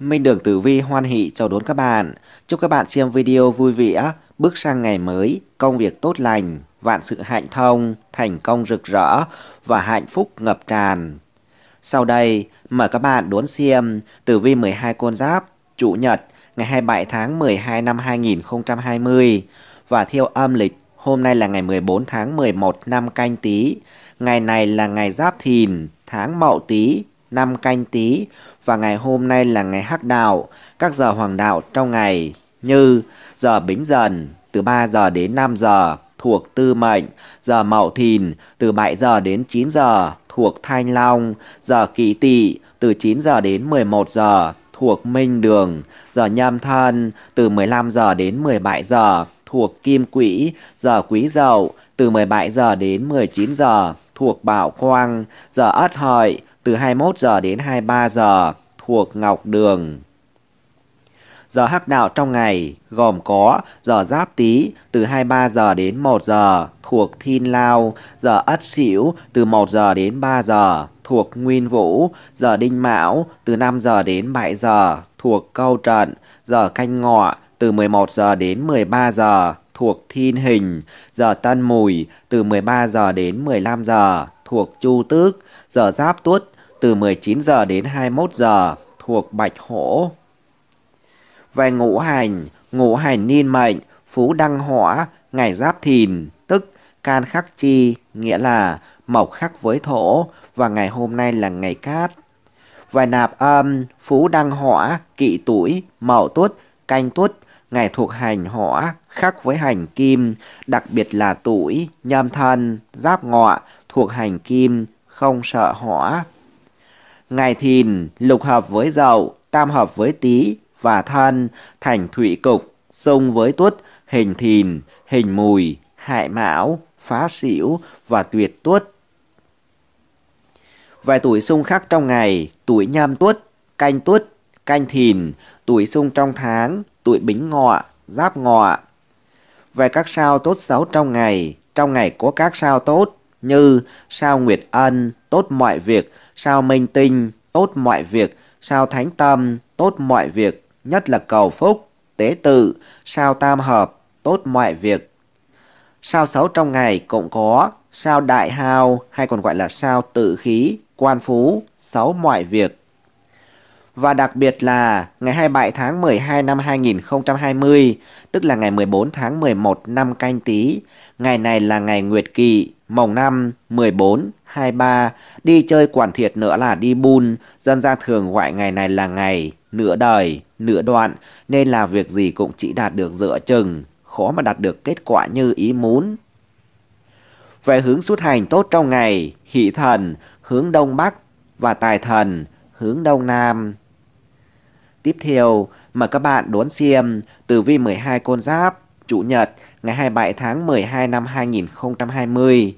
Minh Đường Tử Vi hoan hỷ chào đón các bạn. Chúc các bạn xem video vui vẻ, bước sang ngày mới, công việc tốt lành, vạn sự hạnh thông, thành công rực rỡ và hạnh phúc ngập tràn. Sau đây, mời các bạn đón xem Tử Vi 12 con giáp, Chủ nhật, ngày 27 tháng 12 năm 2020 và theo âm lịch Hôm nay là ngày 14 tháng 11 năm canh tí. Ngày này là ngày giáp thìn, tháng mậu tí, năm canh tý và ngày hôm nay là ngày hắc đạo, các giờ hoàng đạo trong ngày như giờ bính dần từ 3 giờ đến 5 giờ thuộc tư mệnh, giờ mậu thìn từ 7 giờ đến 9 giờ thuộc thanh long, giờ kỷ tỵ từ 9 giờ đến 11 giờ thuộc minh đường, giờ nhâm thân từ 15 giờ đến 17 giờ thuộc kim quỹ, giờ quý dậu từ 17 giờ đến 19 giờ thuộc bảo quang, giờ ất hợi từ 21 giờ đến 23 giờ thuộc Ngọc Đường. Giờ hắc đạo trong ngày gồm có giờ Giáp Tý từ 23 giờ đến 1 giờ thuộc Thiên Lao, giờ Ất Sửu từ 1 giờ đến 3 giờ thuộc Nguyên Vũ, giờ Đinh Mão từ 5 giờ đến 7 giờ thuộc Câu Trận, giờ Canh Ngọ từ 11 giờ đến 13 giờ thuộc Thiên Hình, giờ Tân Mùi từ 13 giờ đến 15 giờ thuộc Chu Tước, giờ Giáp Tuất từ 19 giờ đến 21 giờ thuộc Bạch Hổ. Về ngũ hành, ngũ hành niên mệnh, phú đăng hỏa, ngày giáp thìn, tức can khắc chi, nghĩa là mộc khắc với thổ và ngày hôm nay là ngày cát. Về nạp âm, phú đăng hỏa, kỵ tuổi, mậu tuất, canh tuất, ngày thuộc hành hỏa, khắc với hành kim, đặc biệt là tuổi, nhâm thân, giáp ngọ, thuộc hành kim, không sợ hỏa ngày Thìn lục hợp với Dậu, tam hợp với Tý và Thân, thành Thủy Cục, xung với Tuất, hình Thìn, hình Mùi, Hại Mão, Phá Sửu và Tuyệt Tuất. Vài tuổi xung khắc trong ngày, tuổi Nhâm Tuất, Canh Tuất, Canh Thìn, tuổi xung trong tháng, tuổi Bính Ngọ, Giáp Ngọ. Về các sao tốt xấu trong ngày, trong ngày có các sao tốt, như sao Nguyệt Ân, tốt mọi việc, sao Minh Tinh, tốt mọi việc, sao Thánh Tâm, tốt mọi việc, nhất là cầu phúc, tế tự, sao Tam Hợp, tốt mọi việc. Sao xấu trong ngày cũng có, sao Đại Hào hay còn gọi là sao Tự Khí, Quan Phú, xấu mọi việc. Và đặc biệt là ngày 27 tháng 12 năm 2020, tức là ngày 14 tháng 11 năm canh tí, ngày này là ngày Nguyệt Kỵ, Mồng năm 14, 23 đi chơi quản thiệt nữa là đi bun, dân gian thường gọi ngày này là ngày nửa đời, nửa đoạn nên là việc gì cũng chỉ đạt được dựa chừng, khó mà đạt được kết quả như ý muốn. Về hướng xuất hành tốt trong ngày, hỷ thần, hướng đông bắc và tài thần, hướng đông nam. Tiếp theo, mời các bạn đón xem tử vi 12 con giáp, chủ nhật ngày 27 tháng 12 năm 2020.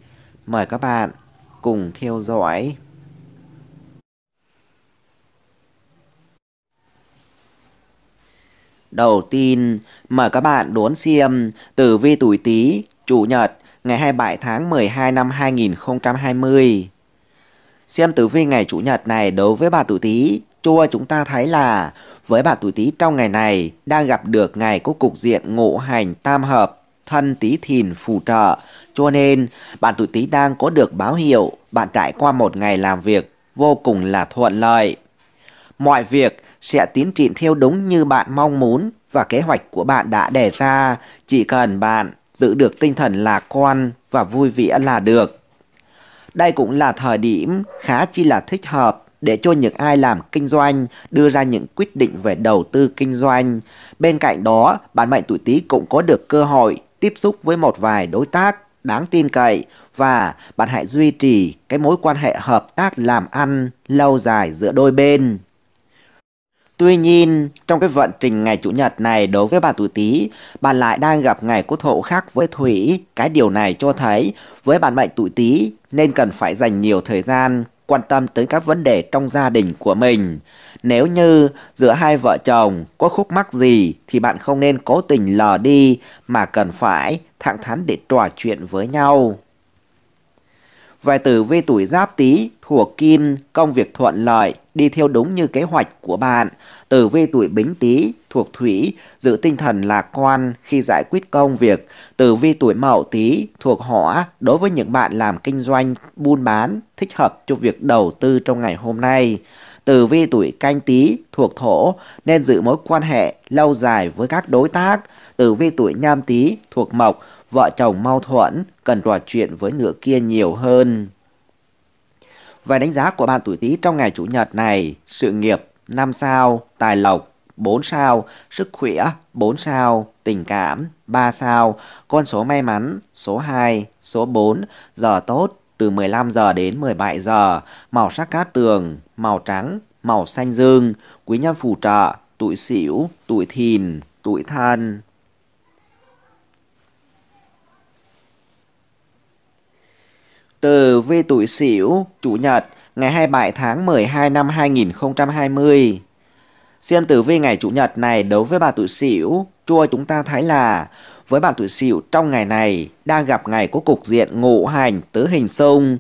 Mời các bạn cùng theo dõi. Đầu tiên, mời các bạn đốn xem tử vi tuổi Tý, Chủ nhật, ngày 27 tháng 12 năm 2020. Xem tử vi ngày Chủ nhật này đối với bà tuổi Tý, chua chúng ta thấy là với bà tuổi Tý trong ngày này đang gặp được ngày có cục diện ngộ hành tam hợp thân tí thìn phù trợ. Cho nên, bạn tuổi tí đang có được báo hiệu bạn trải qua một ngày làm việc vô cùng là thuận lợi. Mọi việc sẽ tiến triển theo đúng như bạn mong muốn và kế hoạch của bạn đã đề ra. Chỉ cần bạn giữ được tinh thần lạc quan và vui vẻ là được. Đây cũng là thời điểm khá chi là thích hợp để cho những ai làm kinh doanh đưa ra những quyết định về đầu tư kinh doanh. Bên cạnh đó, bạn mệnh tuổi Tý cũng có được cơ hội tiếp xúc với một vài đối tác đáng tin cậy và bạn hãy duy trì cái mối quan hệ hợp tác làm ăn lâu dài giữa đôi bên. Tuy nhiên, trong cái vận trình ngày Chủ nhật này đối với bạn tuổi Tý, bạn lại đang gặp ngày quốc thổ khác với Thủy. Cái điều này cho thấy với bạn mệnh tuổi Tý nên cần phải dành nhiều thời gian quan tâm tới các vấn đề trong gia đình của mình. Nếu như giữa hai vợ chồng có khúc mắc gì thì bạn không nên cố tình lờ đi mà cần phải thẳng thắn để trò chuyện với nhau. Vài tử vi tuổi giáp tý thuộc kim, công việc thuận lợi, đi theo đúng như kế hoạch của bạn. Tử vi tuổi bính tý thuộc thủy, giữ tinh thần lạc quan khi giải quyết công việc. Tử vi tuổi mậu tý thuộc hỏa, đối với những bạn làm kinh doanh, buôn bán, thích hợp cho việc đầu tư trong ngày hôm nay tử vi tuổi canh tý thuộc thổ nên giữ mối quan hệ lâu dài với các đối tác. Tử vi tuổi nhâm tý thuộc mộc, vợ chồng mau thuẫn, cần trò chuyện với nửa kia nhiều hơn. Về đánh giá của bạn tuổi tý trong ngày Chủ nhật này, sự nghiệp 5 sao, tài lộc 4 sao, sức khỏe 4 sao, tình cảm 3 sao, con số may mắn số 2, số 4, giờ tốt từ 15 giờ đến 17 giờ, màu sắc cát tường, màu trắng, màu xanh dương, quý nhân phù trợ, tuổi sửu, tuổi thìn, tuổi thân. Từ vi tuổi sửu, chủ nhật, ngày 27 tháng 12 năm 2020. Xem tử vi ngày chủ nhật này đối với bà tuổi sửu, chua chúng ta thấy là với bạn tuổi sửu trong ngày này đang gặp ngày có cục diện ngộ hành tứ hình xung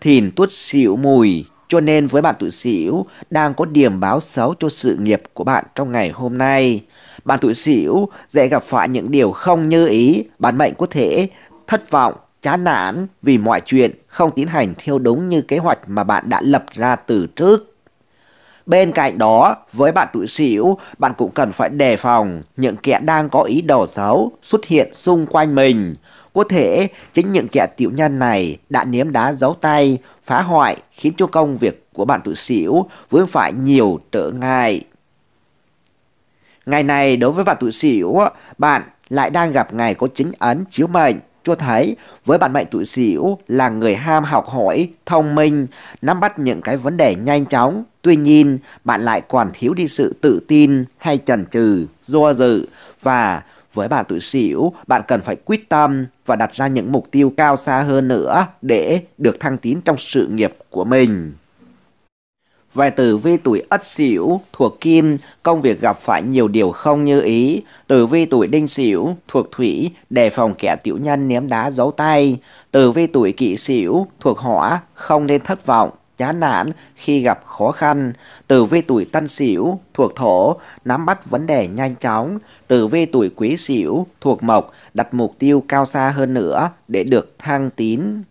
thìn tuất sửu mùi. Cho nên với bạn tuổi sửu đang có điểm báo xấu cho sự nghiệp của bạn trong ngày hôm nay. Bạn tuổi sửu dễ gặp phải những điều không như ý, bản mệnh có thể thất vọng, chán nản vì mọi chuyện không tiến hành theo đúng như kế hoạch mà bạn đã lập ra từ trước. Bên cạnh đó, với bạn tuổi sửu bạn cũng cần phải đề phòng những kẻ đang có ý đồ xấu xuất hiện xung quanh mình. Có thể chính những kẻ tiểu nhân này đã ném đá giấu tay, phá hoại khiến cho công việc của bạn tuổi sửu vướng phải nhiều trở ngại. Ngày này đối với bạn tuổi sửu bạn lại đang gặp ngày có chính ấn chiếu mệnh cho thấy với bạn mệnh tuổi Sửu là người ham học hỏi, thông minh, nắm bắt những cái vấn đề nhanh chóng. Tuy nhiên, bạn lại còn thiếu đi sự tự tin hay chần chừ, do dự và với bạn tuổi Sửu, bạn cần phải quyết tâm và đặt ra những mục tiêu cao xa hơn nữa để được thăng tiến trong sự nghiệp của mình. Vài tử vi tuổi ất sửu thuộc kim, công việc gặp phải nhiều điều không như ý. Tử vi tuổi đinh sửu thuộc thủy, đề phòng kẻ tiểu nhân ném đá giấu tay. Tử vi tuổi kỷ sửu thuộc hỏa, không nên thất vọng chán nản khi gặp khó khăn. Tử vi tuổi Tân Sửu thuộc Thổ, nắm bắt vấn đề nhanh chóng. Tử vi tuổi Quý Sửu thuộc Mộc, đặt mục tiêu cao xa hơn nữa để được thăng tín.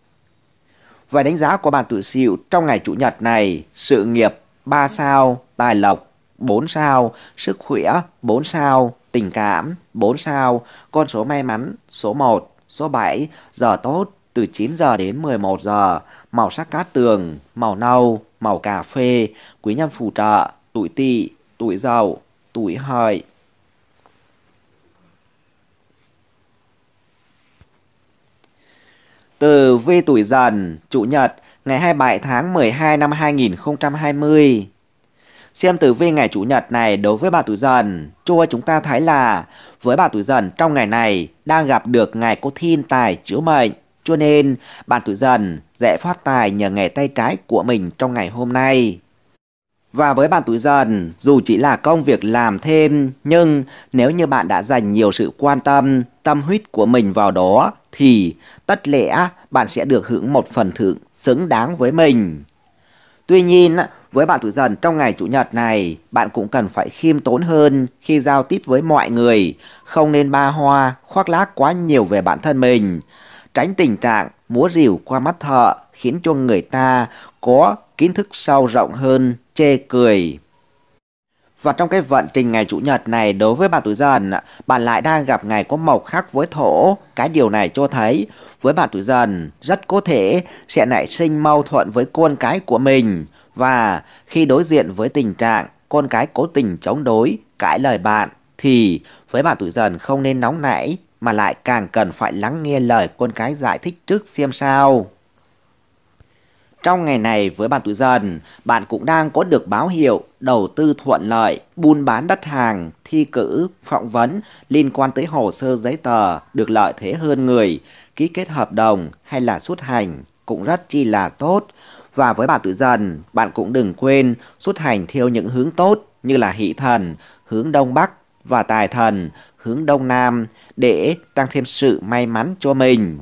Vậy đánh giá của bạn tuổi sửu trong ngày Chủ nhật này, sự nghiệp 3 sao, tài lộc 4 sao, sức khỏe 4 sao, tình cảm 4 sao, con số may mắn số 1, số 7, giờ tốt từ 9 giờ đến 11 giờ, màu sắc cát tường, màu nâu, màu cà phê, quý nhân phù trợ, tuổi tỵ, tuổi dậu, tuổi hợi. Từ Vi Tuổi Dần, Chủ nhật, ngày 27 tháng 12 năm 2020. Xem tử vi ngày Chủ nhật này đối với bà Tuổi Dần, cho chúng ta thấy là với bà Tuổi Dần trong ngày này đang gặp được ngày có thiên tài chiếu mệnh. Cho nên, bạn tuổi dần dễ phát tài nhờ nghề tay trái của mình trong ngày hôm nay. Và với bạn tuổi dần, dù chỉ là công việc làm thêm, nhưng nếu như bạn đã dành nhiều sự quan tâm, tâm huyết của mình vào đó, thì tất lẽ bạn sẽ được hưởng một phần thưởng xứng đáng với mình. Tuy nhiên, với bạn tuổi dần trong ngày Chủ nhật này, bạn cũng cần phải khiêm tốn hơn khi giao tiếp với mọi người, không nên ba hoa, khoác lác quá nhiều về bản thân mình. Tránh tình trạng múa rìu qua mắt thợ khiến cho người ta có kiến thức sâu rộng hơn, chê cười. Và trong cái vận trình ngày Chủ nhật này đối với bạn tuổi dần, bạn lại đang gặp ngày có màu khác với thổ. Cái điều này cho thấy với bạn tuổi dần rất có thể sẽ nảy sinh mâu thuẫn với con cái của mình. Và khi đối diện với tình trạng con cái cố tình chống đối, cãi lời bạn thì với bạn tuổi dần không nên nóng nảy mà lại càng cần phải lắng nghe lời con cái giải thích trước xem sao. Trong ngày này với bạn tuổi dần, bạn cũng đang có được báo hiệu đầu tư thuận lợi, buôn bán đất hàng, thi cử, phỏng vấn liên quan tới hồ sơ giấy tờ được lợi thế hơn người, ký kết hợp đồng hay là xuất hành cũng rất chi là tốt. Và với bạn tuổi dần, bạn cũng đừng quên xuất hành theo những hướng tốt như là hỷ thần, hướng đông bắc và tài thần, hướng đông nam để tăng thêm sự may mắn cho mình.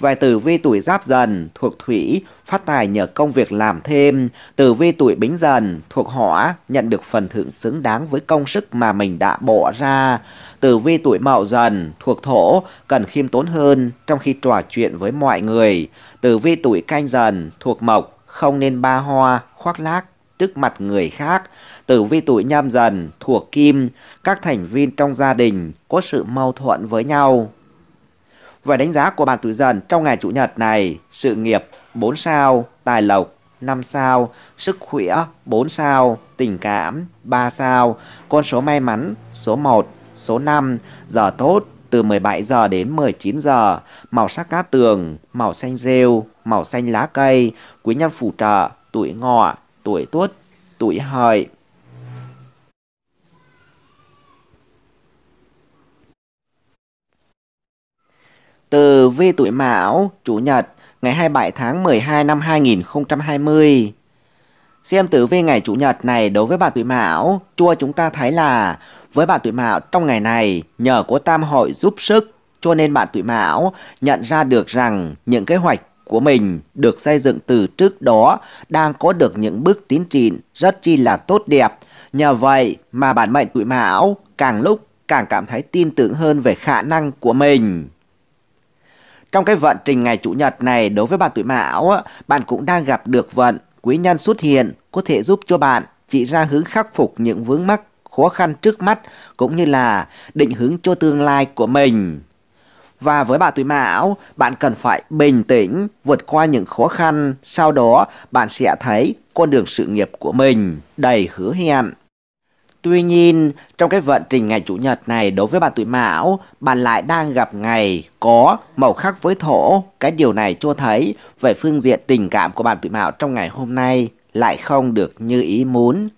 Về tử vi tuổi giáp dần thuộc thủy, phát tài nhờ công việc làm thêm. Tử vi tuổi bính dần thuộc hỏa, nhận được phần thưởng xứng đáng với công sức mà mình đã bỏ ra. Tử vi tuổi mậu dần thuộc thổ, cần khiêm tốn hơn trong khi trò chuyện với mọi người. Tử vi tuổi canh dần thuộc mộc, không nên ba hoa, khoác lác trước mặt người khác. Tử vi tuổi nhâm dần thuộc kim, các thành viên trong gia đình có sự mâu thuẫn với nhau. Vậy đánh giá của bạn tuổi dần trong ngày Chủ nhật này, sự nghiệp 4 sao, tài lộc 5 sao, sức khỏe 4 sao, tình cảm 3 sao, con số may mắn số 1, số 5, giờ tốt từ 17 giờ đến 19 giờ, màu sắc cá tường, màu xanh rêu, màu xanh lá cây, quý nhân phù trợ, tuổi ngọ, tuổi tuất, tuổi hợi. từ vi tuổi Mão, Chủ nhật, ngày 27 tháng 12 năm 2020. Xem tử vi ngày Chủ nhật này đối với bạn tuổi Mão, chua chúng ta thấy là với bạn tuổi Mão trong ngày này nhờ có tam hội giúp sức cho nên bạn tuổi Mão nhận ra được rằng những kế hoạch của mình được xây dựng từ trước đó đang có được những bước tiến triển rất chi là tốt đẹp. Nhờ vậy mà bản mệnh tuổi Mão càng lúc càng cảm thấy tin tưởng hơn về khả năng của mình. Trong cái vận trình ngày Chủ nhật này đối với bạn tuổi mão, bạn cũng đang gặp được vận quý nhân xuất hiện có thể giúp cho bạn chỉ ra hướng khắc phục những vướng mắc khó khăn trước mắt cũng như là định hướng cho tương lai của mình. Và với bạn tuổi mão, bạn cần phải bình tĩnh vượt qua những khó khăn, sau đó bạn sẽ thấy con đường sự nghiệp của mình đầy hứa hẹn. Tuy nhiên, trong cái vận trình ngày Chủ nhật này đối với bạn tuổi Mão, bạn lại đang gặp ngày có màu khác với thổ. Cái điều này cho thấy về phương diện tình cảm của bạn tuổi Mão trong ngày hôm nay lại không được như ý muốn.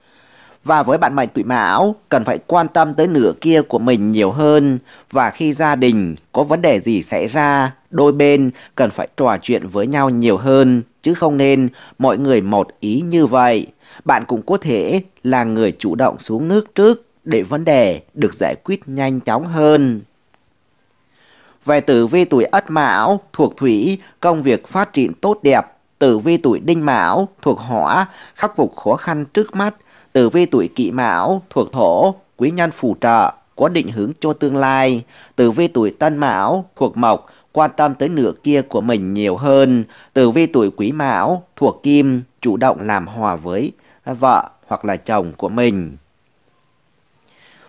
Và với bạn mệnh tuổi Mão, cần phải quan tâm tới nửa kia của mình nhiều hơn và khi gia đình có vấn đề gì xảy ra, đôi bên cần phải trò chuyện với nhau nhiều hơn chứ không nên mọi người một ý như vậy. Bạn cũng có thể là người chủ động xuống nước trước để vấn đề được giải quyết nhanh chóng hơn. Về tử vi tuổi Ất Mão thuộc Thủy, công việc phát triển tốt đẹp. Tử vi tuổi Đinh Mão thuộc Hỏa, khắc phục khó khăn trước mắt. Tử vi tuổi Kỷ Mão thuộc Thổ, quý nhân phù trợ, có định hướng cho tương lai. Tử vi tuổi Tân Mão thuộc Mộc, quan tâm tới nửa kia của mình nhiều hơn. Tử vi tuổi quý mão thuộc kim chủ động làm hòa với vợ hoặc là chồng của mình.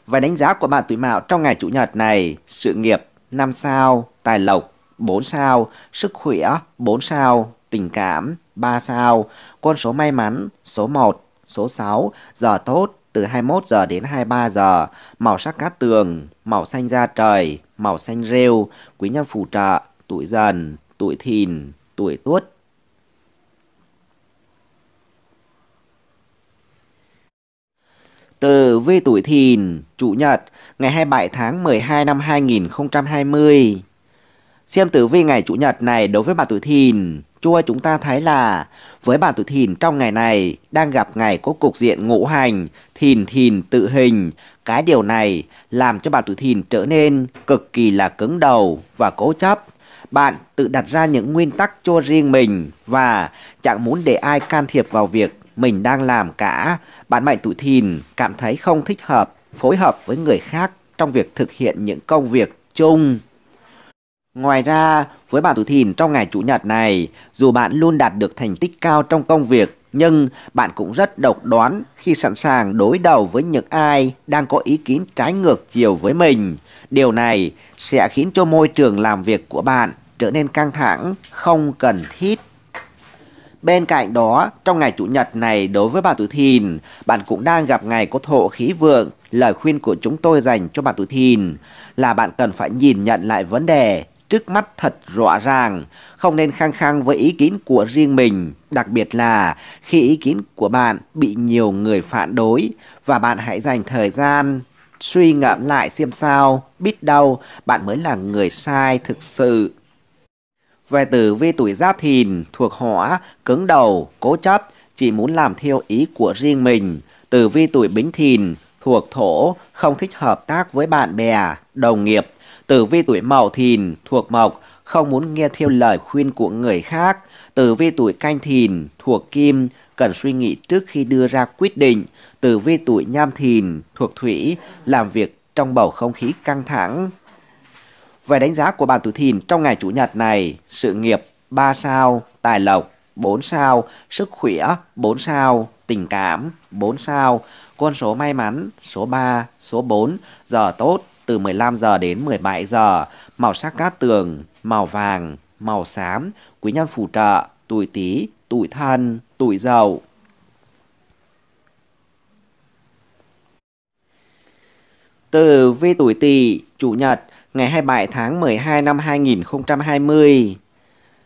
Và đánh giá của bạn tuổi mão trong ngày chủ nhật này, sự nghiệp 5 sao, tài lộc 4 sao, sức khỏe 4 sao, tình cảm 3 sao, con số may mắn số 1, số 6, giờ tốt từ 21 giờ đến 23 giờ, màu sắc cát tường, màu xanh da trời, màu xanh rêu, quý nhân phù trợ, tuổi dần, tuổi thìn, tuổi tuất. Từ vi tuổi thìn, chủ nhật, ngày 27 tháng 12 năm 2020. Xem tử vi ngày chủ nhật này đối với bà tuổi thìn chua chúng ta thấy là với bản tự thìn trong ngày này đang gặp ngày có cục diện ngũ hành, thìn thìn tự hình. Cái điều này làm cho bản tự thìn trở nên cực kỳ là cứng đầu và cố chấp. Bạn tự đặt ra những nguyên tắc cho riêng mình và chẳng muốn để ai can thiệp vào việc mình đang làm cả. Bạn mệnh tự thìn cảm thấy không thích hợp, phối hợp với người khác trong việc thực hiện những công việc chung. Ngoài ra, với bạn tuổi Thìn trong ngày Chủ nhật này, dù bạn luôn đạt được thành tích cao trong công việc, nhưng bạn cũng rất độc đoán khi sẵn sàng đối đầu với những ai đang có ý kiến trái ngược chiều với mình. Điều này sẽ khiến cho môi trường làm việc của bạn trở nên căng thẳng, không cần thiết. Bên cạnh đó, trong ngày Chủ nhật này đối với bạn tuổi Thìn, bạn cũng đang gặp ngày có thổ khí vượng. Lời khuyên của chúng tôi dành cho bạn tuổi Thìn là bạn cần phải nhìn nhận lại vấn đề trước mắt thật rõ ràng, không nên khăng khăng với ý kiến của riêng mình, đặc biệt là khi ý kiến của bạn bị nhiều người phản đối và bạn hãy dành thời gian suy ngẫm lại xem sao, biết đâu bạn mới là người sai thực sự. Về tử vi tuổi giáp thìn thuộc hỏa, cứng đầu, cố chấp, chỉ muốn làm theo ý của riêng mình. Tử vi tuổi bính thìn thuộc thổ, không thích hợp tác với bạn bè, đồng nghiệp, Tử vi tuổi Mậu Thìn thuộc Mộc, không muốn nghe theo lời khuyên của người khác. Tử vi tuổi Canh Thìn thuộc Kim, cần suy nghĩ trước khi đưa ra quyết định. Tử vi tuổi Nham Thìn thuộc Thủy, làm việc trong bầu không khí căng thẳng. Về đánh giá của bạn tuổi Thìn trong ngày Chủ nhật này, sự nghiệp 3 sao, tài lộc 4 sao, sức khỏe 4 sao, tình cảm 4 sao, con số may mắn số 3, số 4, giờ tốt từ 15 giờ đến 17 giờ, màu sắc cát tường, màu vàng, màu xám, quý nhân phù trợ, tuổi Tý, tuổi Thân, tuổi Dậu. Từ vi tuổi Tỵ, chủ nhật, ngày 27 tháng 12 năm 2020.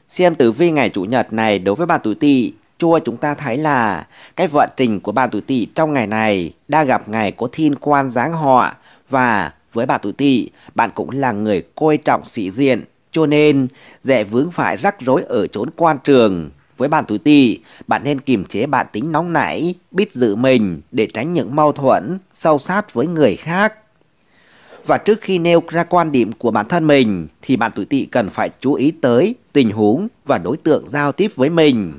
Xem tử vi ngày chủ nhật này đối với bạn tuổi Tỵ, chua chúng ta thấy là cái vận trình của bạn tuổi Tỵ trong ngày này đang gặp ngày có thiên quan giáng họ và với bà tuổi tỵ, bạn cũng là người coi trọng sĩ diện, cho nên dễ vướng phải rắc rối ở chốn quan trường. Với bạn tuổi tỵ, bạn nên kiềm chế bản tính nóng nảy, biết giữ mình để tránh những mâu thuẫn, sâu sát với người khác. Và trước khi nêu ra quan điểm của bản thân mình thì bạn tuổi tỵ cần phải chú ý tới tình huống và đối tượng giao tiếp với mình.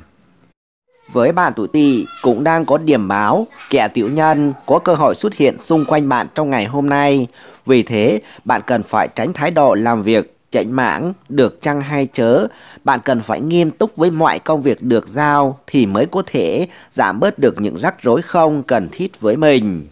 Với bạn tuổi tỵ cũng đang có điểm báo kẻ tiểu nhân có cơ hội xuất hiện xung quanh bạn trong ngày hôm nay. Vì thế, bạn cần phải tránh thái độ làm việc chạy mãng, được chăng hay chớ. Bạn cần phải nghiêm túc với mọi công việc được giao thì mới có thể giảm bớt được những rắc rối không cần thiết với mình.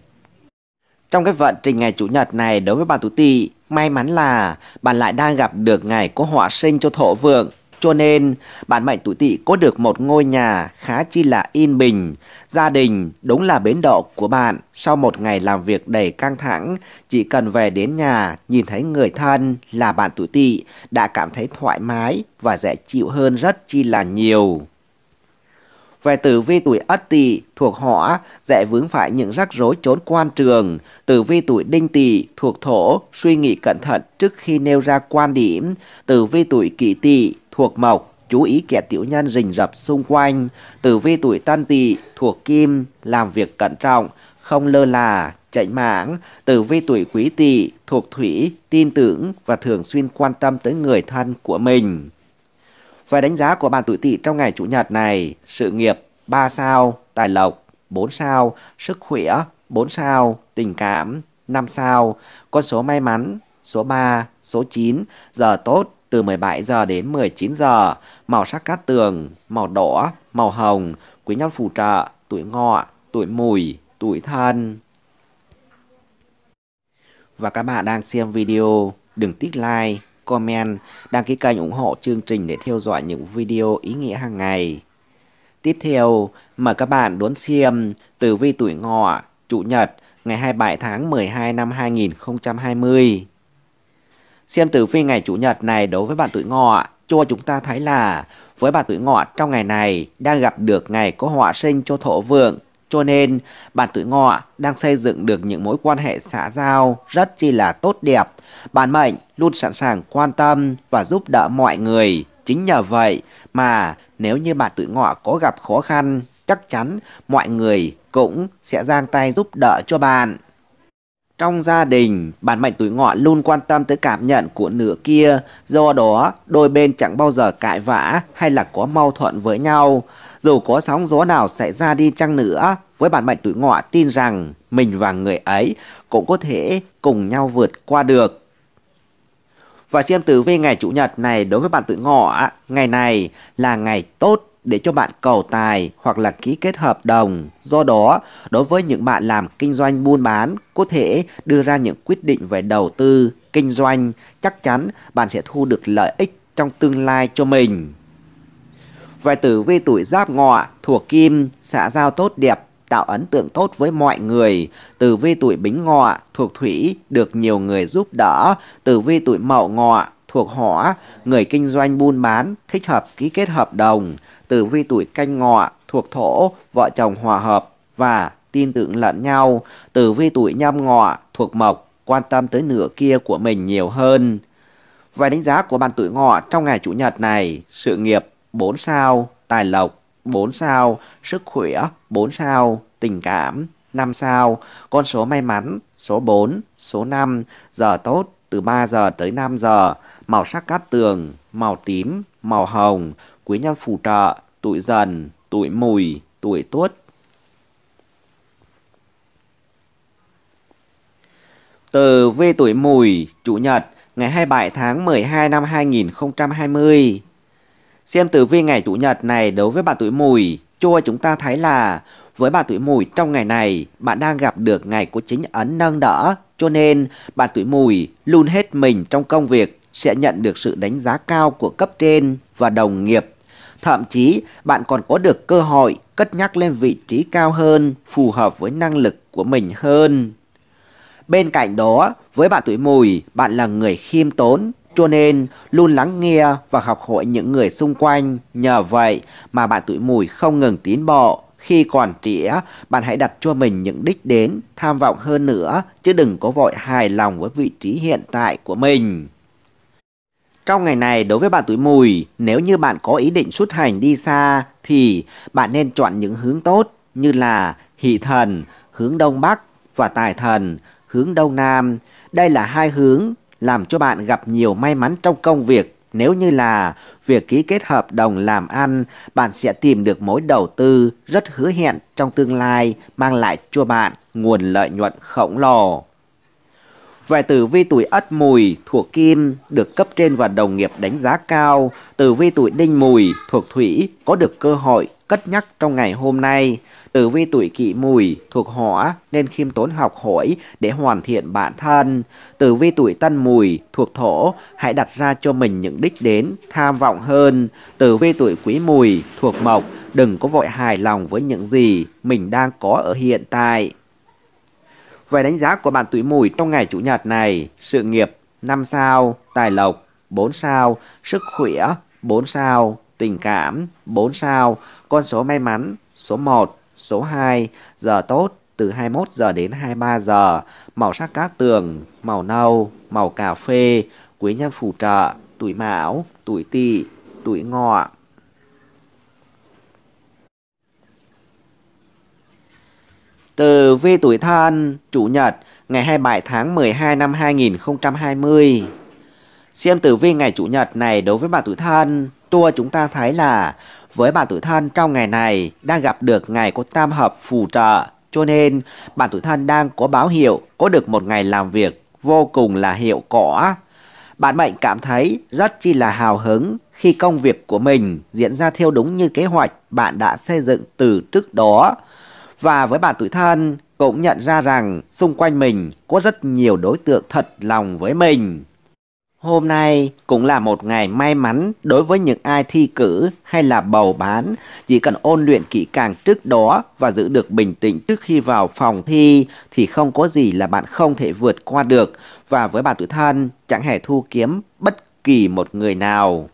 Trong cái vận trình ngày Chủ nhật này đối với bạn tuổi tỵ, may mắn là bạn lại đang gặp được ngày có họa sinh cho thổ vượng cho nên, bản mệnh tuổi tỵ có được một ngôi nhà khá chi là yên bình, gia đình đúng là bến đậu của bạn. Sau một ngày làm việc đầy căng thẳng, chỉ cần về đến nhà, nhìn thấy người thân là bạn tuổi tỵ đã cảm thấy thoải mái và dễ chịu hơn rất chi là nhiều. Về tử vi tuổi Ất Tỵ thuộc Hỏa dễ vướng phải những rắc rối trốn quan trường, tử vi tuổi Đinh Tỵ thuộc Thổ suy nghĩ cẩn thận trước khi nêu ra quan điểm, tử vi tuổi Kỷ Tỵ thuộc mộc, chú ý kẻ tiểu nhân rình rập xung quanh, tử vi tuổi tân tỵ thuộc kim, làm việc cẩn trọng, không lơ là, chạy mãng, tử vi tuổi quý tỵ thuộc thủy, tin tưởng và thường xuyên quan tâm tới người thân của mình. Và đánh giá của bạn tuổi tỵ trong ngày chủ nhật này, sự nghiệp 3 sao, tài lộc 4 sao, sức khỏe 4 sao, tình cảm 5 sao, con số may mắn số 3, số 9, giờ tốt từ 17 giờ đến 19 giờ, màu sắc cát tường, màu đỏ, màu hồng, quý nhân phù trợ, tuổi ngọ, tuổi mùi, tuổi thân. Và các bạn đang xem video, đừng tích like, comment, đăng ký kênh ủng hộ chương trình để theo dõi những video ý nghĩa hàng ngày. Tiếp theo, mời các bạn đón xem tử vi tuổi ngọ, chủ nhật, ngày 27 tháng 12 năm 2020. Xem tử vi ngày Chủ nhật này đối với bạn tuổi ngọ, cho chúng ta thấy là với bạn tuổi ngọ trong ngày này đang gặp được ngày có họa sinh cho thổ vượng. Cho nên, bạn tuổi ngọ đang xây dựng được những mối quan hệ xã giao rất chi là tốt đẹp. Bạn mệnh luôn sẵn sàng quan tâm và giúp đỡ mọi người. Chính nhờ vậy mà nếu như bạn tuổi ngọ có gặp khó khăn, chắc chắn mọi người cũng sẽ giang tay giúp đỡ cho bạn. Trong gia đình, bản mệnh tuổi ngọ luôn quan tâm tới cảm nhận của nửa kia, do đó đôi bên chẳng bao giờ cãi vã hay là có mâu thuẫn với nhau. Dù có sóng gió nào xảy ra đi chăng nữa, với bản mệnh tuổi ngọ tin rằng mình và người ấy cũng có thể cùng nhau vượt qua được. Và xem tử vi ngày Chủ nhật này đối với bạn tuổi ngọ, ngày này là ngày tốt để cho bạn cầu tài hoặc là ký kết hợp đồng. Do đó, đối với những bạn làm kinh doanh buôn bán, có thể đưa ra những quyết định về đầu tư, kinh doanh, chắc chắn bạn sẽ thu được lợi ích trong tương lai cho mình. Về tử vi tuổi giáp ngọ, thuộc kim, xã giao tốt đẹp, tạo ấn tượng tốt với mọi người. Từ vi tuổi bính ngọ, thuộc thủy, được nhiều người giúp đỡ. Từ vi tuổi mậu ngọ, thuộc họ, người kinh doanh buôn bán, thích hợp ký kết hợp đồng, tử vi tuổi canh ngọ, thuộc thổ, vợ chồng hòa hợp và tin tưởng lẫn nhau, tử vi tuổi nhâm ngọ, thuộc mộc, quan tâm tới nửa kia của mình nhiều hơn. Vài đánh giá của bạn tuổi ngọ trong ngày Chủ nhật này, sự nghiệp 4 sao, tài lộc 4 sao, sức khỏe 4 sao, tình cảm 5 sao, con số may mắn số 4, số 5, giờ tốt từ 3 giờ tới 5 giờ, màu sắc cát tường, màu tím, màu hồng, quý nhân phù trợ, tuổi dần, tuổi mùi, tuổi tuất. Từ vi tuổi mùi, Chủ nhật, ngày 27 tháng 12 năm 2020. Xem tử vi ngày Chủ nhật này đối với bạn tuổi mùi, cho chúng ta thấy là với bạn tuổi mùi trong ngày này, bạn đang gặp được ngày của chính ấn nâng đỡ, cho nên bạn tuổi mùi luôn hết mình trong công việc sẽ nhận được sự đánh giá cao của cấp trên và đồng nghiệp. Thậm chí bạn còn có được cơ hội cất nhắc lên vị trí cao hơn, phù hợp với năng lực của mình hơn. Bên cạnh đó, với bạn tuổi mùi, bạn là người khiêm tốn, cho nên luôn lắng nghe và học hỏi những người xung quanh. Nhờ vậy mà bạn tuổi mùi không ngừng tiến bộ. Khi còn trẻ, bạn hãy đặt cho mình những đích đến, tham vọng hơn nữa, chứ đừng có vội hài lòng với vị trí hiện tại của mình. Trong ngày này đối với bạn tuổi mùi, nếu như bạn có ý định xuất hành đi xa thì bạn nên chọn những hướng tốt như là hỷ thần, hướng đông bắc và tài thần, hướng đông nam. Đây là hai hướng làm cho bạn gặp nhiều may mắn trong công việc. Nếu như là việc ký kết hợp đồng làm ăn, bạn sẽ tìm được mối đầu tư rất hứa hẹn trong tương lai mang lại cho bạn nguồn lợi nhuận khổng lồ. Về tử vi tuổi Ất Mùi thuộc Kim được cấp trên và đồng nghiệp đánh giá cao, tử vi tuổi Đinh Mùi thuộc Thủy có được cơ hội cất nhắc trong ngày hôm nay. Tử vi tuổi Kỷ Mùi thuộc Hỏa nên khiêm tốn học hỏi để hoàn thiện bản thân. Tử vi tuổi Tân Mùi thuộc Thổ hãy đặt ra cho mình những đích đến tham vọng hơn. Tử vi tuổi Quý Mùi thuộc Mộc đừng có vội hài lòng với những gì mình đang có ở hiện tại. Về đánh giá của bạn tuổi mùi trong ngày Chủ nhật này, sự nghiệp 5 sao, tài lộc 4 sao, sức khỏe 4 sao, tình cảm 4 sao, con số may mắn số 1, số 2, giờ tốt từ 21 giờ đến 23 giờ, màu sắc cát tường, màu nâu, màu cà phê, quý nhân phù trợ, tuổi mão, tuổi tỵ, tuổi ngọ. từ Vi Tuổi Thân, Chủ nhật, ngày 27 tháng 12 năm 2020. Xem tử vi ngày Chủ nhật này đối với bạn Tuổi Thân, tua chúng ta thấy là với bạn Tuổi Thân trong ngày này đang gặp được ngày có tam hợp phù trợ, cho nên bạn Tuổi Thân đang có báo hiệu có được một ngày làm việc vô cùng là hiệu quả. Bạn mệnh cảm thấy rất chi là hào hứng khi công việc của mình diễn ra theo đúng như kế hoạch bạn đã xây dựng từ trước đó và với bạn tuổi thân cũng nhận ra rằng xung quanh mình có rất nhiều đối tượng thật lòng với mình. Hôm nay cũng là một ngày may mắn đối với những ai thi cử hay là bầu bán, chỉ cần ôn luyện kỹ càng trước đó và giữ được bình tĩnh trước khi vào phòng thi thì không có gì là bạn không thể vượt qua được và với bạn tuổi thân chẳng hề thu kiếm bất kỳ một người nào.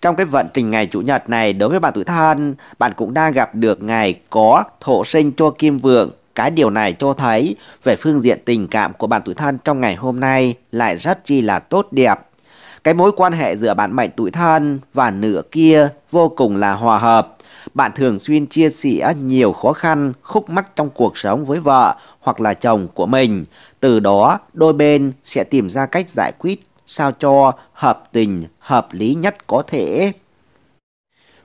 Trong cái vận trình ngày Chủ nhật này đối với bạn tuổi thân, bạn cũng đang gặp được ngày có thổ sinh cho kim vượng. Cái điều này cho thấy về phương diện tình cảm của bạn tuổi thân trong ngày hôm nay lại rất chi là tốt đẹp. Cái mối quan hệ giữa bạn mệnh tuổi thân và nửa kia vô cùng là hòa hợp. Bạn thường xuyên chia sẻ nhiều khó khăn, khúc mắc trong cuộc sống với vợ hoặc là chồng của mình. Từ đó, đôi bên sẽ tìm ra cách giải quyết sao cho hợp tình, hợp lý nhất có thể.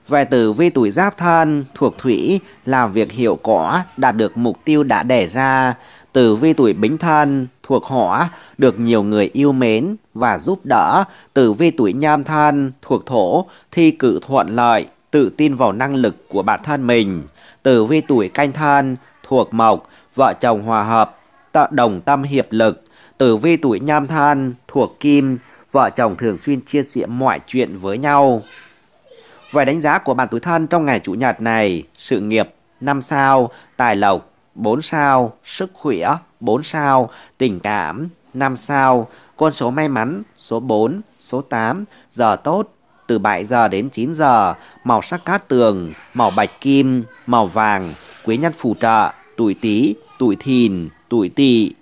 Về tử vi tuổi giáp thân thuộc thủy là việc hiệu quả đạt được mục tiêu đã đề ra. Tử vi tuổi bính thân thuộc hỏa được nhiều người yêu mến và giúp đỡ. Tử vi tuổi nhâm thân thuộc thổ thi cử thuận lợi, tự tin vào năng lực của bản thân mình. Tử vi tuổi canh thân thuộc mộc vợ chồng hòa hợp, đồng tâm hiệp lực Tử vi tuổi nhâm thân thuộc kim, vợ chồng thường xuyên chia sẻ mọi chuyện với nhau. Về đánh giá của bạn tuổi thân trong ngày chủ nhật này, sự nghiệp 5 sao, tài lộc 4 sao, sức khỏe 4 sao, tình cảm 5 sao, con số may mắn số 4, số 8, giờ tốt từ 7 giờ đến 9 giờ, màu sắc cát tường, màu bạch kim, màu vàng, quý nhân phù trợ, tuổi Tý, tuổi Thìn, tuổi Tỵ.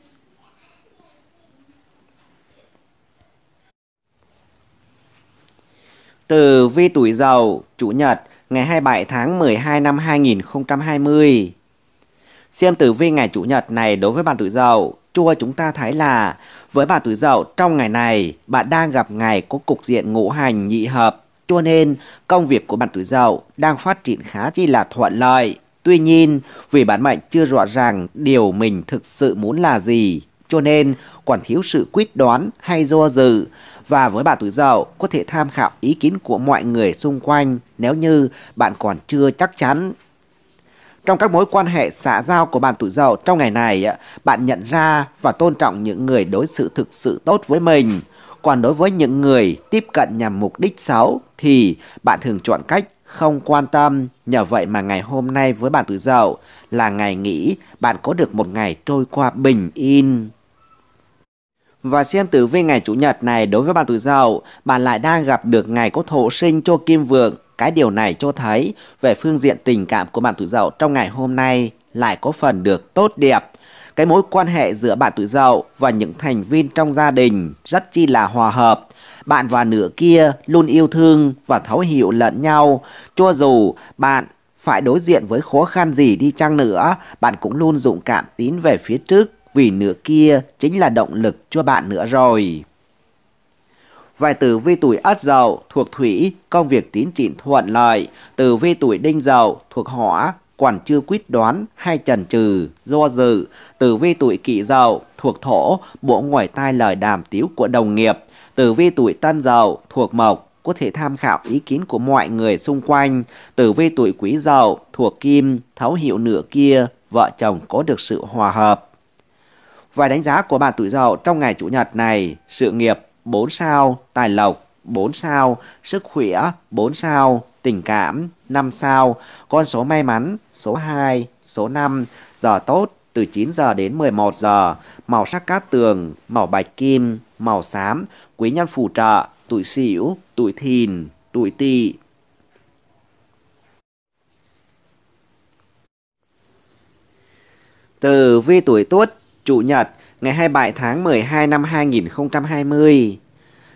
Tử vi tuổi dậu, Chủ nhật, ngày 27 tháng 12 năm 2020. Xem tử vi ngày Chủ nhật này đối với bạn tuổi dậu, chua chúng ta thấy là với bạn tuổi dậu trong ngày này, bạn đang gặp ngày có cục diện ngũ hành nhị hợp, cho nên công việc của bạn tuổi dậu đang phát triển khá chi là thuận lợi. Tuy nhiên, vì bản mệnh chưa rõ ràng điều mình thực sự muốn là gì, cho nên còn thiếu sự quyết đoán hay do dự. Và với bạn tuổi Dậu, có thể tham khảo ý kiến của mọi người xung quanh nếu như bạn còn chưa chắc chắn. Trong các mối quan hệ xã giao của bạn tuổi Dậu trong ngày này, bạn nhận ra và tôn trọng những người đối xử thực sự tốt với mình. Còn đối với những người tiếp cận nhằm mục đích xấu thì bạn thường chọn cách không quan tâm. Nhờ vậy mà ngày hôm nay với bạn tuổi Dậu là ngày nghỉ, bạn có được một ngày trôi qua bình yên. Và xem tử vi ngày Chủ nhật này đối với bạn tuổi dậu, bạn lại đang gặp được ngày có thổ sinh cho kim vượng. Cái điều này cho thấy về phương diện tình cảm của bạn tuổi dậu trong ngày hôm nay lại có phần được tốt đẹp. Cái mối quan hệ giữa bạn tuổi dậu và những thành viên trong gia đình rất chi là hòa hợp. Bạn và nửa kia luôn yêu thương và thấu hiểu lẫn nhau. Cho dù bạn phải đối diện với khó khăn gì đi chăng nữa, bạn cũng luôn dũng cảm tín về phía trước vì nửa kia chính là động lực cho bạn nữa rồi. Vài tử vi tuổi ất dậu thuộc thủy, công việc tín trịn thuận lợi. Tử vi tuổi đinh dậu thuộc hỏa, quản chưa quyết đoán hay trần trừ do dự. Tử vi tuổi kỷ dậu thuộc thổ, bộ ngoài tai lời đàm tiếu của đồng nghiệp. Tử vi tuổi tân dậu thuộc mộc, có thể tham khảo ý kiến của mọi người xung quanh. Tử vi tuổi quý dậu thuộc kim, thấu hiểu nửa kia, vợ chồng có được sự hòa hợp. Vài đánh giá của bạn tuổi Dậu trong ngày chủ nhật này, sự nghiệp 4 sao, tài lộc 4 sao, sức khỏe 4 sao, tình cảm 5 sao, con số may mắn số 2, số 5, giờ tốt từ 9 giờ đến 11 giờ, màu sắc cát tường, màu bạch kim, màu xám, quý nhân phù trợ, tuổi Sửu, tuổi Thìn, tuổi Tỵ. Từ vi tuổi Tuất Chủ nhật ngày 27 tháng 12 năm 2020.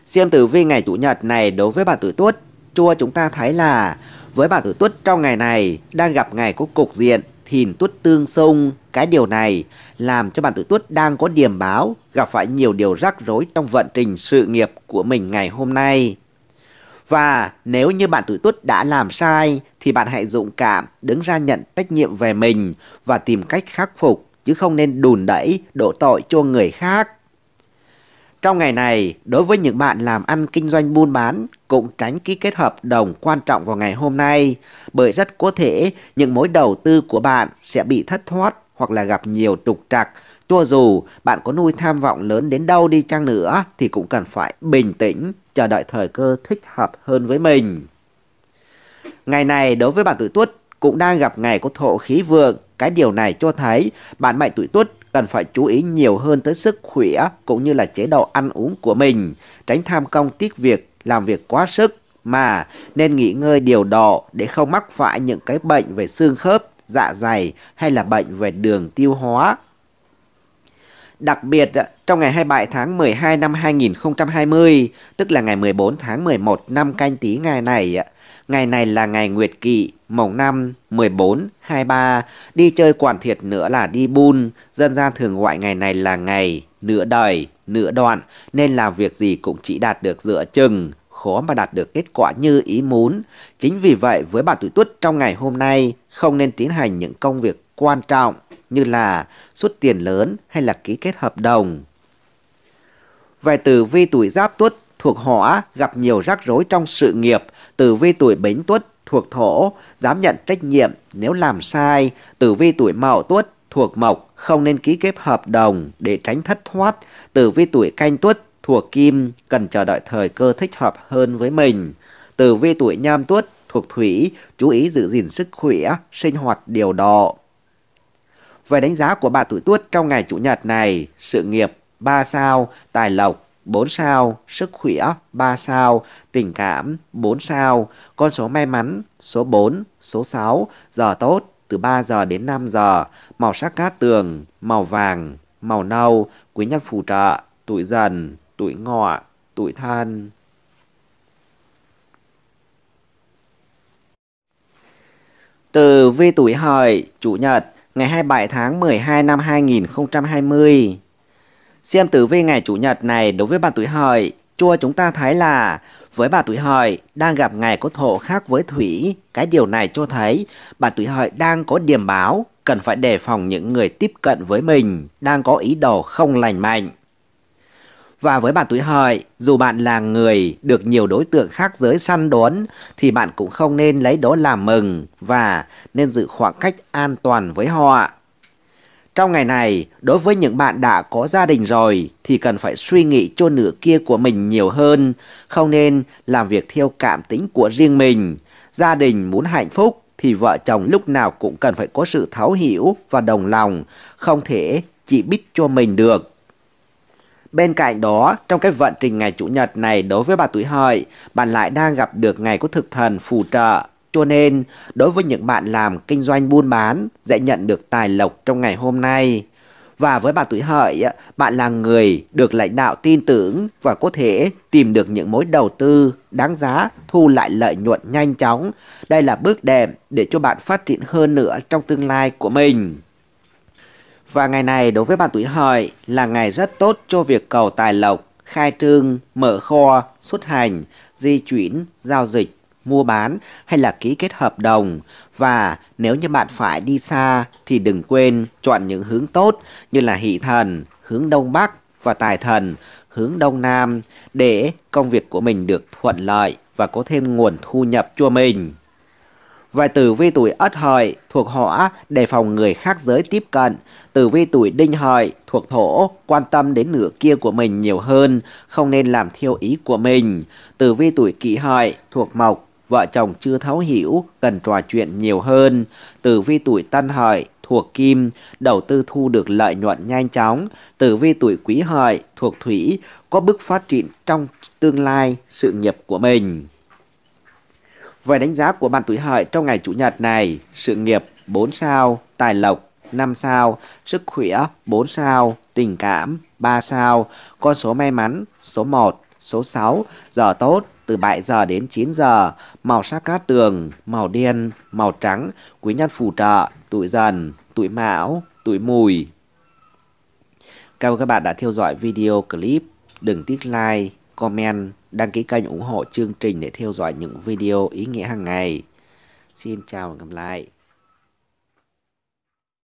Xem tử vi ngày Chủ nhật này đối với bạn tuổi Tuất, chua chúng ta thấy là với bạn tuổi Tuất trong ngày này đang gặp ngày có cục diện thìn Tuất tương xung. Cái điều này làm cho bạn tuổi Tuất đang có điểm báo gặp phải nhiều điều rắc rối trong vận trình sự nghiệp của mình ngày hôm nay. Và nếu như bạn tuổi Tuất đã làm sai thì bạn hãy dũng cảm đứng ra nhận trách nhiệm về mình và tìm cách khắc phục chứ không nên đùn đẩy, đổ tội cho người khác. Trong ngày này, đối với những bạn làm ăn kinh doanh buôn bán, cũng tránh ký kết hợp đồng quan trọng vào ngày hôm nay, bởi rất có thể những mối đầu tư của bạn sẽ bị thất thoát hoặc là gặp nhiều trục trặc. Cho dù bạn có nuôi tham vọng lớn đến đâu đi chăng nữa thì cũng cần phải bình tĩnh, chờ đợi thời cơ thích hợp hơn với mình. Ngày này đối với bạn tuổi tuất cũng đang gặp ngày có thổ khí vượng cái điều này cho thấy bạn mệnh tuổi tuất cần phải chú ý nhiều hơn tới sức khỏe cũng như là chế độ ăn uống của mình, tránh tham công tiếc việc, làm việc quá sức mà nên nghỉ ngơi điều độ để không mắc phải những cái bệnh về xương khớp, dạ dày hay là bệnh về đường tiêu hóa. Đặc biệt trong ngày 27 tháng 12 năm 2020, tức là ngày 14 tháng 11 năm canh tí ngày này, ngày này là ngày Nguyệt Kỵ, mồng năm 14, 23, đi chơi quản thiệt nữa là đi bun, dân gian thường gọi ngày này là ngày nửa đời, nửa đoạn, nên làm việc gì cũng chỉ đạt được dựa chừng, khó mà đạt được kết quả như ý muốn. Chính vì vậy, với bạn tuổi tuất trong ngày hôm nay, không nên tiến hành những công việc quan trọng như là xuất tiền lớn hay là ký kết hợp đồng, về tử vi tuổi giáp tuất thuộc hỏa gặp nhiều rắc rối trong sự nghiệp, tử vi tuổi bính tuất thuộc thổ, dám nhận trách nhiệm nếu làm sai, tử vi tuổi mậu tuất thuộc mộc không nên ký kết hợp đồng để tránh thất thoát, tử vi tuổi canh tuất thuộc kim cần chờ đợi thời cơ thích hợp hơn với mình, tử vi tuổi nhâm tuất thuộc thủy chú ý giữ gìn sức khỏe, sinh hoạt điều độ. Về đánh giá của bạn tuổi Tuất trong ngày Chủ nhật này, sự nghiệp 3 sao, tài lộc 4 sao, sức khỏe 3 sao, tình cảm 4 sao, con số may mắn số 4, số 6, giờ tốt từ 3 giờ đến 5 giờ, màu sắc cát tường, màu vàng, màu nâu, quý nhân phù trợ, tuổi dần, tuổi ngọ, tuổi thân. Từ vi tuổi hợi, chủ nhật, ngày 27 tháng 12 năm 2020. Xem tử vi ngày Chủ nhật này đối với bạn tuổi hợi, chua chúng ta thấy là với bà tuổi hợi đang gặp ngày có thổ khác với thủy. Cái điều này cho thấy bạn tuổi hợi đang có điểm báo cần phải đề phòng những người tiếp cận với mình đang có ý đồ không lành mạnh. Và với bạn tuổi hợi, dù bạn là người được nhiều đối tượng khác giới săn đón thì bạn cũng không nên lấy đó làm mừng và nên giữ khoảng cách an toàn với họ. Trong ngày này, đối với những bạn đã có gia đình rồi thì cần phải suy nghĩ cho nửa kia của mình nhiều hơn, không nên làm việc theo cảm tính của riêng mình. Gia đình muốn hạnh phúc thì vợ chồng lúc nào cũng cần phải có sự thấu hiểu và đồng lòng, không thể chỉ biết cho mình được. Bên cạnh đó, trong cái vận trình ngày Chủ nhật này đối với bà tuổi hợi, bạn lại đang gặp được ngày của thực thần phù trợ cho nên, đối với những bạn làm kinh doanh buôn bán sẽ nhận được tài lộc trong ngày hôm nay. Và với bạn tuổi hợi, bạn là người được lãnh đạo tin tưởng và có thể tìm được những mối đầu tư đáng giá, thu lại lợi nhuận nhanh chóng. Đây là bước đệm để cho bạn phát triển hơn nữa trong tương lai của mình. Và ngày này đối với bạn tuổi hợi là ngày rất tốt cho việc cầu tài lộc, khai trương, mở kho, xuất hành, di chuyển, giao dịch mua bán hay là ký kết hợp đồng. Và nếu như bạn phải đi xa thì đừng quên chọn những hướng tốt như là hỷ thần, hướng đông bắc và tài thần, hướng đông nam để công việc của mình được thuận lợi và có thêm nguồn thu nhập cho mình. Vài tử vi tuổi Ất Hợi thuộc Hỏa đề phòng người khác giới tiếp cận. Tử vi tuổi Đinh Hợi thuộc Thổ quan tâm đến nửa kia của mình nhiều hơn, không nên làm theo ý của mình. Tử vi tuổi Kỷ Hợi thuộc Mộc vợ chồng chưa thấu hiểu, cần trò chuyện nhiều hơn. Tử vi tuổi tân hợi thuộc kim, đầu tư thu được lợi nhuận nhanh chóng. Tử vi tuổi quý hợi thuộc thủy, có bước phát triển trong tương lai sự nghiệp của mình. Về đánh giá của bạn tuổi hợi trong ngày Chủ nhật này, sự nghiệp 4 sao, tài lộc 5 sao, sức khỏe 4 sao, tình cảm 3 sao, con số may mắn số 1, số 6, giờ tốt từ 7 giờ đến 9 giờ, màu sắc cát tường, màu đen, màu trắng, quý nhân phù trợ, tuổi dần, tuổi mão, tuổi mùi. Cảm ơn các bạn đã theo dõi video clip. Đừng tiếc like, comment, đăng ký kênh ủng hộ chương trình để theo dõi những video ý nghĩa hàng ngày. Xin chào và gặp lại.